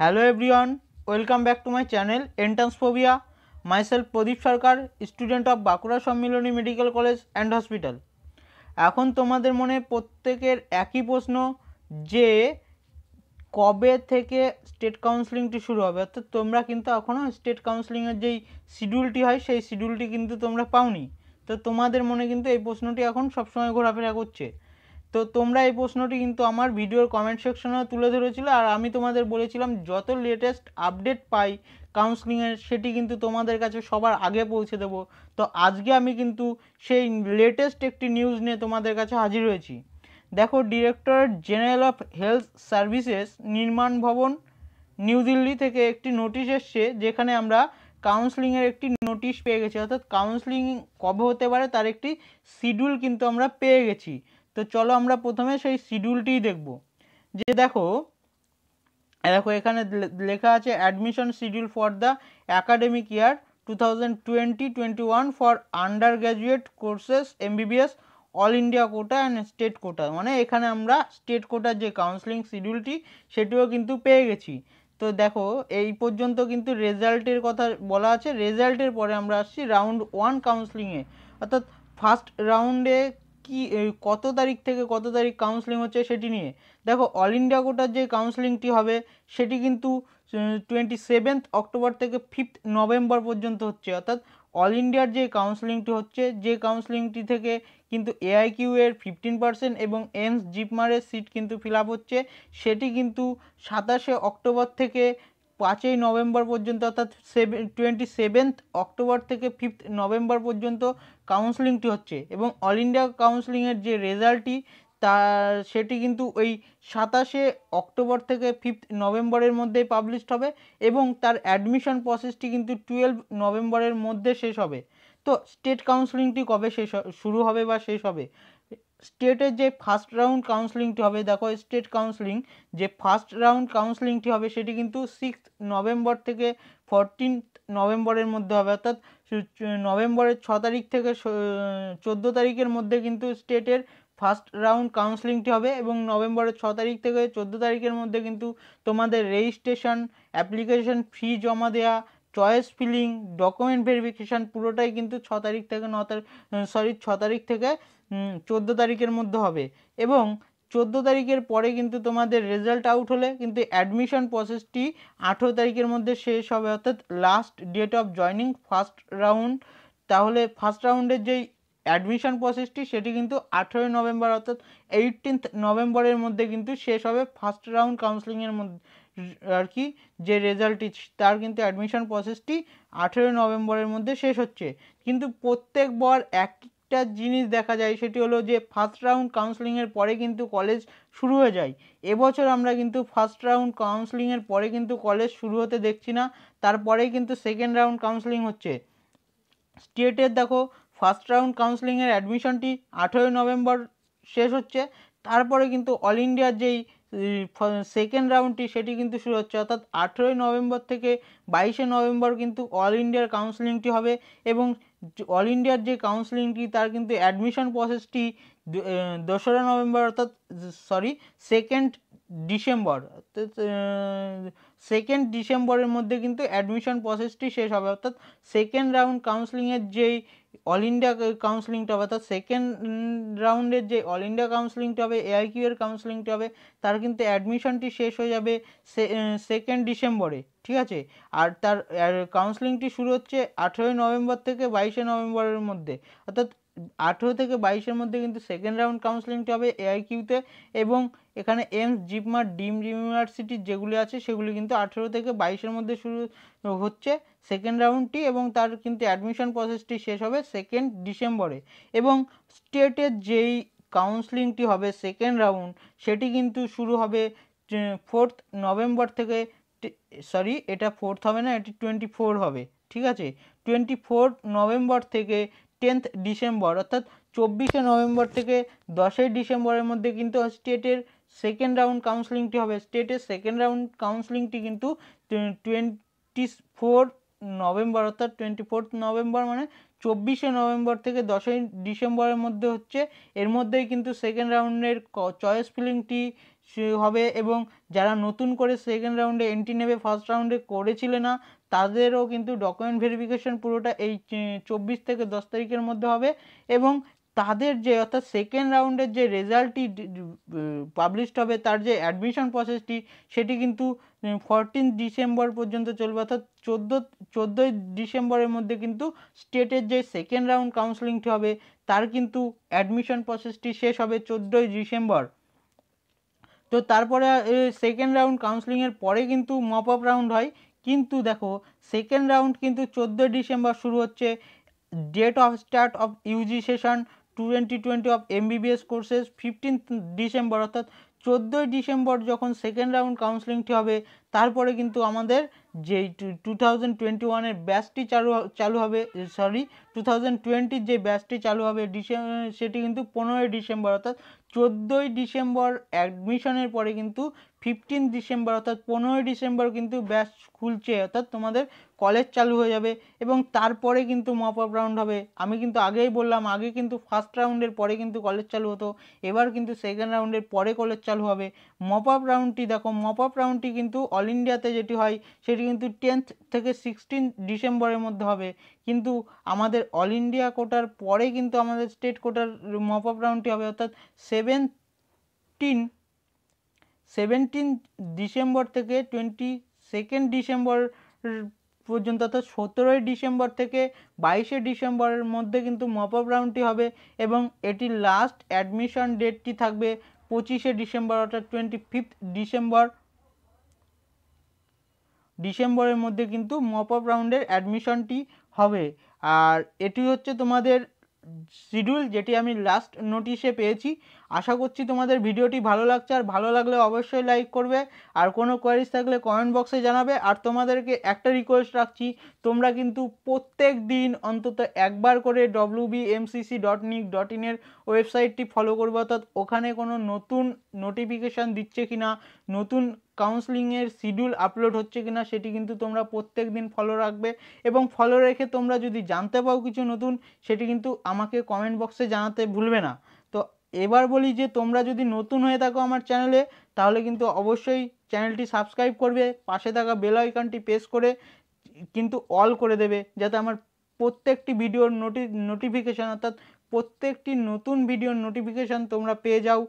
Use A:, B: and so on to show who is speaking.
A: hello everyone welcome back to my channel entrance phobia myself Pradip Sarkar student of Bankura Sammilani medical college and hospital এখন তোমাদের মনে প্রত্যেকের একই প্রশ্ন যে কবে থেকে স্টেট কাউন্সিলিংটি শুরু হবে অর্থাৎ তোমরা কিন্তু এখনও স্টেট কাউন্সিলিংয়ের যেই শিডিউলটি হয় সেই শিডিউলটি কিন্তু তোমরা পাওনি তো তোমাদের মনে কিন্তু এই প্রশ্নটি এখন সবসময় ঘোরাফেরা করছে তো তোমরা এই প্রশ্নটি কিন্তু আমার ভিডিওর কমেন্ট সেকশনেও তুলে ধরেছিলো আর আমি তোমাদের বলেছিলাম যত লেটেস্ট আপডেট পাই কাউন্সিলিংয়ের সেটি কিন্তু তোমাদের কাছে সবার আগে পৌঁছে দেব তো আজকে আমি কিন্তু সেই লেটেস্ট একটি নিউজ নিয়ে তোমাদের কাছে হাজির হয়েছি দেখো directorate general of health services Nirman Bhavan new Delhi থেকে একটি নোটিশ এসছে যেখানে আমরা কাউন্সিলিংয়ের একটি নোটিশ পেয়ে গেছি অর্থাৎ কাউন্সিলিং কবে হতে পারে তার একটি শিডিউল কিন্তু আমরা পেয়ে গেছি তো চলো আমরা প্রথমে সেই শিডিউলটিই দেখব যে দেখো দেখো এখানে লেখা আছে admission schedule for the academic year two thousand twenty twenty one for undergraduate courses MBBS all India quota and state quota মানে এখানে আমরা স্টেট কোটার যে কাউন্সিলিং শিডিউলটি সেটিও কিন্তু পেয়ে গেছি তো দেখো এই পর্যন্ত কিন্তু রেজাল্টের কথা বলা আছে রেজাল্টের পরে আমরা আসছি রাউন্ড ওয়ান কাউন্সিলিংয়ে অর্থাৎ ফার্স্ট রাউন্ডে কি কত তারিখ থেকে কত তারিখ কাউন্সিলিং হচ্ছে সেটি নিয়ে দেখো অল ইন্ডিয়া কোটার যে কাউন্সিলিংটি হবে সেটি কিন্তু টোয়েন্টি সেভেন্থ অক্টোবর থেকে ফিফথ নভেম্বর পর্যন্ত হচ্ছে অর্থাৎ অল ইন্ডিয়ার যে কাউন্সেলিংটি হচ্ছে যে কাউন্সেলিংটি থেকে কিন্তু কিউ এর ফিফটিন পার্সেন্ট এবং এমস জিপমারের সিট কিন্তু ফিল আপ হচ্ছে সেটি কিন্তু সাতাশে অক্টোবর থেকে পাঁচই নভেম্বর পর্যন্ত অর্থাৎ সেভেন টোয়েন্টি সেভেন্থ অক্টোবর থেকে ফিফথ নভেম্বর পর্যন্ত কাউন্সেলিংটি হচ্ছে এবং অল ইন্ডিয়া কাউন্সেলিংয়ের যে রেজাল্টটি তা সেটি কিন্তু ওই সাতাশে অক্টোবর থেকে ফিফথ নভেম্বরের মধ্যে পাবলিশড হবে এবং তার অ্যাডমিশন প্রসেসটি কিন্তু টুয়েলভ নভেম্বরের মধ্যে শেষ হবে তো স্টেট কাউন্সিলিংটি কবে শেষ শুরু হবে বা শেষ হবে স্টেটের যে ফার্স্ট রাউন্ড কাউন্সিলিংটি হবে দেখো স্টেট কাউন্সিলিং যে ফার্স্ট রাউন্ড কাউন্সিলিংটি হবে সেটি কিন্তু সিক্স নভেম্বর থেকে ফোরটিন নভেম্বরের মধ্যে হবে অর্থাৎ নভেম্বরের ছ তারিখ থেকে চোদ্দো তারিখের মধ্যে কিন্তু স্টেটের ফার্স্ট রাউন্ড কাউন্সিলিংটি হবে এবং নভেম্বরের ছ তারিখ থেকে চোদ্দো তারিখের মধ্যে কিন্তু তোমাদের রেজিস্ট্রেশন অ্যাপ্লিকেশন ফি জমা দেওয়া চয়েস ফিলিং ডকুমেন্ট ভেরিফিকেশান পুরোটাই কিন্তু ছ তারিখ থেকে ন তারিখ সরি ছ তারিখ থেকে চোদ্দো তারিখের মধ্যে হবে এবং চোদ্দো তারিখের পরে কিন্তু তোমাদের রেজাল্ট আউট হলে কিন্তু অ্যাডমিশন প্রসেসটি আঠেরো তারিখের মধ্যে শেষ হবে অর্থাৎ last date of joining first round তাহলে ফার্স্ট রাউন্ডের যেই অ্যাডমিশন প্রসেসটি সেটি কিন্তু আঠেরোই নভেম্বর অর্থাৎ এইটিন্থ নভেম্বরের মধ্যে কিন্তু শেষ হবে ফার্স্ট রাউন্ড কাউন্সিলিংয়ের মধ্যে আর কি যে রেজাল্টটি তার কিন্তু অ্যাডমিশন প্রসেসটি আঠেরোই নভেম্বরের মধ্যে শেষ হচ্ছে কিন্তু প্রত্যেকবার একটা জিনিস দেখা যায় সেটি হলো যে ফার্স্ট রাউন্ড কাউন্সেলিংয়ের পরে কিন্তু কলেজ শুরু হয়ে যায় এবছর আমরা কিন্তু ফার্স্ট রাউন্ড কাউন্সেলিংয়ের পরে কিন্তু কলেজ শুরু হতে দেখছি না তারপরেই কিন্তু সেকেন্ড রাউন্ড কাউন্সেলিং হচ্ছে স্টেটের দেখো ফার্স্ট রাউন্ড কাউন্সেলিংয়ের অ্যাডমিশনটি আঠেরোই নভেম্বর শেষ হচ্ছে তারপরে কিন্তু অল ইন্ডিয়ার যেই সেকেন্ড রাউন্ডটি সেটি কিন্তু শুরু হচ্ছে অর্থাৎ আঠেরোই নভেম্বর থেকে বাইশে নভেম্বর কিন্তু অল ইন্ডিয়ার কাউন্সিলিংটি হবে এবং অল ইন্ডিয়ার যে কাউন্সিলিংটি তার কিন্তু অ্যাডমিশন প্রসেসটি দোসরা নভেম্বর অর্থাৎ সরি সেকেন্ড ডিসেম্বর সেকেন্ড ডিসেম্বরের মধ্যে কিন্তু অ্যাডমিশন প্রসেসটি শেষ হবে অর্থাৎ সেকেন্ড রাউন্ড কাউন্সিলিংয়ের যেই অল ইন্ডিয়া কাউন্সিলিংটা হবে অর্থাৎ সেকেন্ড রাউন্ডের যে অল ইন্ডিয়া কাউন্সিলিংটা হবে এআইকিউ এর কাউন্সিলিংটা হবে তার কিন্তু অ্যাডমিশনটি শেষ হয়ে যাবে সেকেন্ড ডিসেম্বরে ঠিক আছে আর তার কাউন্সিলিংটি শুরু হচ্ছে আঠেরোই নভেম্বর থেকে বাইশে নভেম্বরের মধ্যে অর্থাৎ আঠেরো থেকে বাইশের মধ্যে কিন্তু সেকেন্ড রাউন্ড কাউন্সেলিংটি হবে এআইকিউতে এবং এখানে এমস জিপমার ডিম ইউনিভার্সিটি যেগুলি আছে সেগুলি কিন্তু আঠেরো থেকে বাইশের মধ্যে শুরু হচ্ছে সেকেন্ড রাউন্ডটি এবং তার কিন্তু অ্যাডমিশন প্রসেসটি শেষ হবে সেকেন্ড ডিসেম্বরে এবং স্টেটের যেই কাউন্সেলিংটি হবে সেকেন্ড রাউন্ড সেটি কিন্তু শুরু হবে ফোর্থ নভেম্বর থেকে সরি এটা ফোর্থ হবে না এটি টোয়েন্টি ফোর হবে ঠিক আছে টোয়েন্টি ফোর নভেম্বর থেকে টেন্থ ডিসেম্বর অর্থাৎ চব্বিশে নভেম্বর থেকে দশই ডিসেম্বরের মধ্যে কিন্তু স্টেটের সেকেন্ড রাউন্ড কাউন্সিলিংটি হবে স্টেটের সেকেন্ড রাউন্ড কাউন্সিলিংটি কিন্তু টোয়েন্টি ফোর নভেম্বর অর্থাৎ টোয়েন্টি ফোর্থ নভেম্বর মানে চব্বিশে নভেম্বর থেকে দশই ডিসেম্বরের মধ্যে হচ্ছে এর মধ্যেই কিন্তু সেকেন্ড রাউন্ডের চয়েস ফিলিংটি হবে এবং যারা নতুন করে সেকেন্ড রাউন্ডে এন্ট্রি নেবে ফার্স্ট রাউন্ডে করেছিল না তাদেরও কিন্তু ডকুমেন্ট ভেরিফিকেশন পুরোটা এই চব্বিশ থেকে দশ তারিখের মধ্যে হবে এবং তাদের যে অর্থাৎ সেকেন্ড রাউন্ডের যে রেজাল্টটি পাবলিশড হবে তার যে অ্যাডমিশন প্রসেসটি সেটি কিন্তু ফরটিন ডিসেম্বর পর্যন্ত চলবে অর্থাৎ চোদ্দো চোদ্দোই ডিসেম্বরের মধ্যে কিন্তু স্টেটের যে সেকেন্ড রাউন্ড কাউন্সেলিংটি হবে তার কিন্তু অ্যাডমিশন প্রসেসটি শেষ হবে চোদ্দোই ডিসেম্বর তো তারপরে সেকেন্ড রাউন্ড কাউন্সেলিংয়ের পরে কিন্তু মপ আপ রাউন্ড হয় কিন্তু দেখো সেকেন্ড রাউন্ড কিন্তু চোদ্দোই ডিসেম্বর শুরু হচ্ছে date of start of UG session twenty twenty of MBBS courses fifteen December অর্থাৎ চোদ্দোই ডিসেম্বর যখন সেকেন্ড রাউন্ড কাউন্সেলিংটি হবে তারপরে কিন্তু আমাদের যেই টু থাউজেন্ড টোয়েন্টি ওয়ানের ব্যাচটি চালু চালু হবে সরি টু থাউজেন্ড টোয়েন্টির যে ব্যাচটি চালু হবে ডিসে সেটি কিন্তু পনেরোই ডিসেম্বর অর্থাৎ চোদ্দোই ডিসেম্বর অ্যাডমিশনের পরে কিন্তু ফিফটিন ডিসেম্বর অর্থাৎ পনেরোই ডিসেম্বর কিন্তু ব্যাচ খুলছে অর্থাৎ তোমাদের কলেজ চালু হয়ে যাবে এবং তারপরে কিন্তু মপ আপ রাউন্ড হবে আমি কিন্তু আগেই বললাম আগে কিন্তু ফার্স্ট রাউন্ডের পরে কিন্তু কলেজ চালু হতো এবার কিন্তু সেকেন্ড রাউন্ডের পরে কলেজ চালু হবে মপ আপ রাউন্ডটি দেখো মপ আপ রাউন্ডটি কিন্তু অল ইন্ডিয়াতে যেটি হয় সেটি কিন্তু টেন্থ থেকে সিক্সটিন ডিসেম্বরের মধ্যে হবে কিন্তু আমাদের অল ইন্ডিয়া কোটার পরে কিন্তু আমাদের স্টেট কোটার মপ আপ রাউন্ডটি হবে অর্থাৎ সেভেনটিন সেভেন্টিন ডিসেম্বর থেকে টোয়েন্টি সেকেন্ড ডিসেম্বর পর্যন্ত অর্থাৎ সতেরোই ডিসেম্বর থেকে বাইশে ডিসেম্বরের মধ্যে কিন্তু মপ আপ রাউন্ডটি হবে এবং এটি লাস্ট অ্যাডমিশন ডেটটি থাকবে পঁচিশে ডিসেম্বর অর্থাৎ টোয়েন্টি ফিফথ ডিসেম্বর ডিসেম্বরের মধ্যে কিন্তু মপ আপ রাউন্ডের অ্যাডমিশনটি হবে আর এটি হচ্ছে তোমাদের শিডিউল যেটি আমি লাস্ট নোটিশে পেয়েছি আশা করছি তোমাদের ভিডিওটি ভালো লাগছে আর ভালো লাগলে অবশ্যই লাইক করবে আর কোনো কোয়ারিজ থাকলে কমেন্ট বক্সে জানাবে আর তোমাদেরকে একটা রিকোয়েস্ট রাখছি তোমরা কিন্তু প্রত্যেক দিন অন্তত একবার করে W BMCC dot nic dot ইনের ওয়েবসাইটটি ফলো করবে অর্থাৎ ওখানে কোনো নতুন নোটিফিকেশান দিচ্ছে কি না নতুন কাউন্সিলিংয়ের শিডিউল আপলোড হচ্ছে কি না সেটি কিন্তু তোমরা প্রত্যেক দিন ফলো রাখবে এবং ফলো রেখে তোমরা যদি জানতে পাও কিছু নতুন সেটি কিন্তু আমাকে কমেন্ট বক্সে জানাতে ভুলবে না এবার বলি যে তোমরা যদি নতুন হয়ে থাকো আমার চ্যানেলে তাহলে কিন্তু অবশ্যই চ্যানেলটি সাবস্ক্রাইব করবে পাশে থাকা বেল আইকনটি প্রেস করে কিন্তু অল করে দেবে যাতে আমার প্রত্যেকটি ভিডিওর নোটি নোটিফিকেশান অর্থাৎ প্রত্যেকটি নতুন ভিডিওর নোটিফিকেশান তোমরা পেয়ে যাও